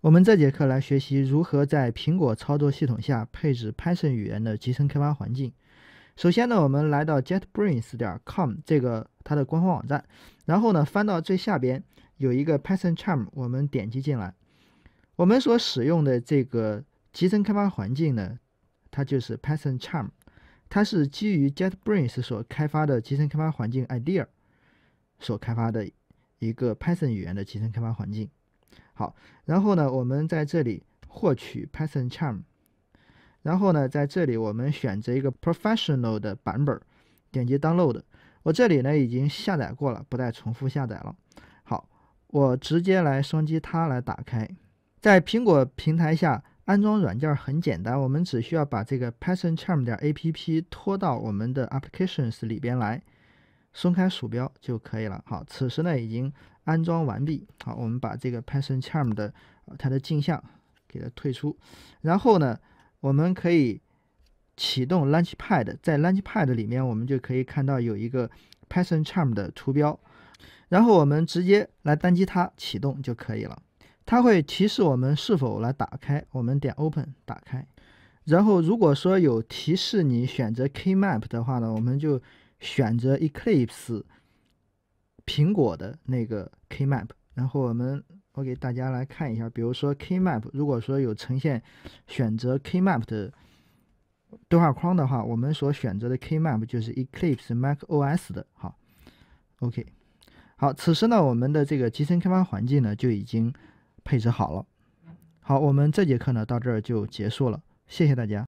我们这节课来学习如何在苹果操作系统下配置 Python 语言的集成开发环境。首先呢，我们来到 JetBrains 点 com 这个它的官方网站，然后呢翻到最下边有一个 Python Charm，我们点击进来。我们所使用的这个集成开发环境呢，它就是 Python Charm，它是基于 JetBrains 所开发的集成开发环境 IDEA 所开发的一个 Python 语言的集成开发环境。好，然后呢，我们在这里获取 Python Charm，然后呢，在这里我们选择一个 Professional 的版本，点击 Download。我这里呢已经下载过了，不再重复下载了。好，我直接来双击它来打开。在苹果平台下安装软件很简单，我们只需要把这个 Python Charm 点 App 拖到我们的 Applications 里边来。松开鼠标就可以了。好，此时呢已经安装完毕。好，我们把这个 Python Charm 的它的镜像给它退出。然后呢，我们可以启动 Launchpad，在 Launchpad 里面我们就可以看到有一个 Python Charm 的图标。然后我们直接来单击它启动就可以了。它会提示我们是否来打开，我们点 Open 打开。然后如果说有提示你选择 Keymap 的话呢，我们就选择 Eclipse，苹果的那个 KMap，然后我们我给大家来看一下，比如说 KMap，如果说有呈现选择 KMap 的对话框的话，我们所选择的 KMap 就是 Eclipse Mac OS 的。好，OK，好，此时呢，我们的这个集成开发环境呢就已经配置好了。好，我们这节课呢到这儿就结束了，谢谢大家。